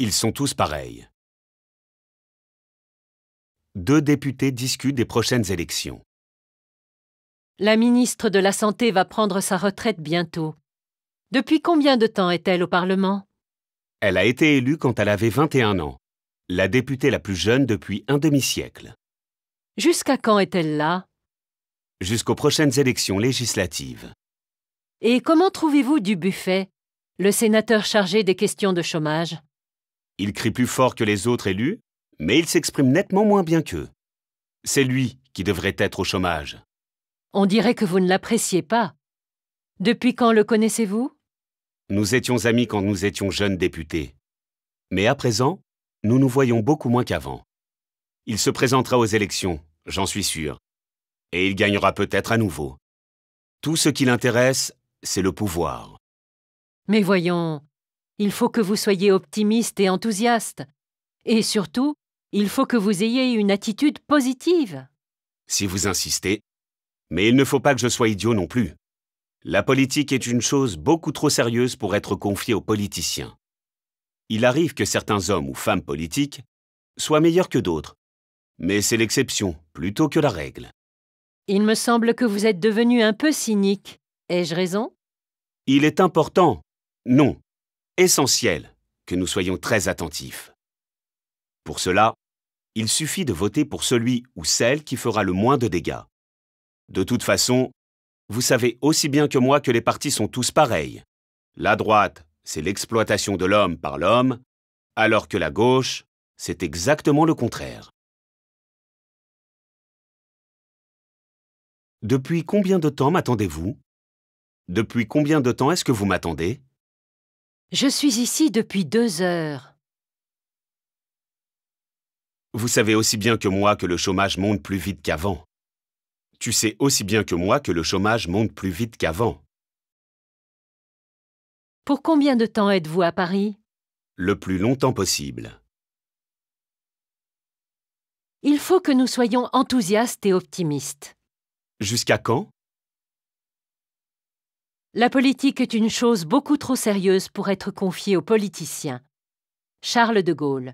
Ils sont tous pareils. Deux députés discutent des prochaines élections. La ministre de la Santé va prendre sa retraite bientôt. Depuis combien de temps est-elle au Parlement Elle a été élue quand elle avait 21 ans, la députée la plus jeune depuis un demi-siècle. Jusqu'à quand est-elle là Jusqu'aux prochaines élections législatives. Et comment trouvez-vous du buffet, le sénateur chargé des questions de chômage il crie plus fort que les autres élus, mais il s'exprime nettement moins bien qu'eux. C'est lui qui devrait être au chômage. On dirait que vous ne l'appréciez pas. Depuis quand le connaissez-vous Nous étions amis quand nous étions jeunes députés. Mais à présent, nous nous voyons beaucoup moins qu'avant. Il se présentera aux élections, j'en suis sûr. Et il gagnera peut-être à nouveau. Tout ce qui l'intéresse, c'est le pouvoir. Mais voyons, il faut que vous soyez optimiste et enthousiaste. Et surtout, il faut que vous ayez une attitude positive. Si vous insistez. Mais il ne faut pas que je sois idiot non plus. La politique est une chose beaucoup trop sérieuse pour être confiée aux politiciens. Il arrive que certains hommes ou femmes politiques soient meilleurs que d'autres, mais c'est l'exception plutôt que la règle. Il me semble que vous êtes devenu un peu cynique. Ai-je raison Il est important, non, essentiel que nous soyons très attentifs. Pour cela, il suffit de voter pour celui ou celle qui fera le moins de dégâts. De toute façon, vous savez aussi bien que moi que les partis sont tous pareils. La droite, c'est l'exploitation de l'homme par l'homme, alors que la gauche, c'est exactement le contraire. Depuis combien de temps m'attendez-vous Depuis combien de temps est-ce que vous m'attendez je suis ici depuis deux heures. Vous savez aussi bien que moi que le chômage monte plus vite qu'avant. Tu sais aussi bien que moi que le chômage monte plus vite qu'avant. Pour combien de temps êtes-vous à Paris Le plus longtemps possible. Il faut que nous soyons enthousiastes et optimistes. Jusqu'à quand la politique est une chose beaucoup trop sérieuse pour être confiée aux politiciens. Charles de Gaulle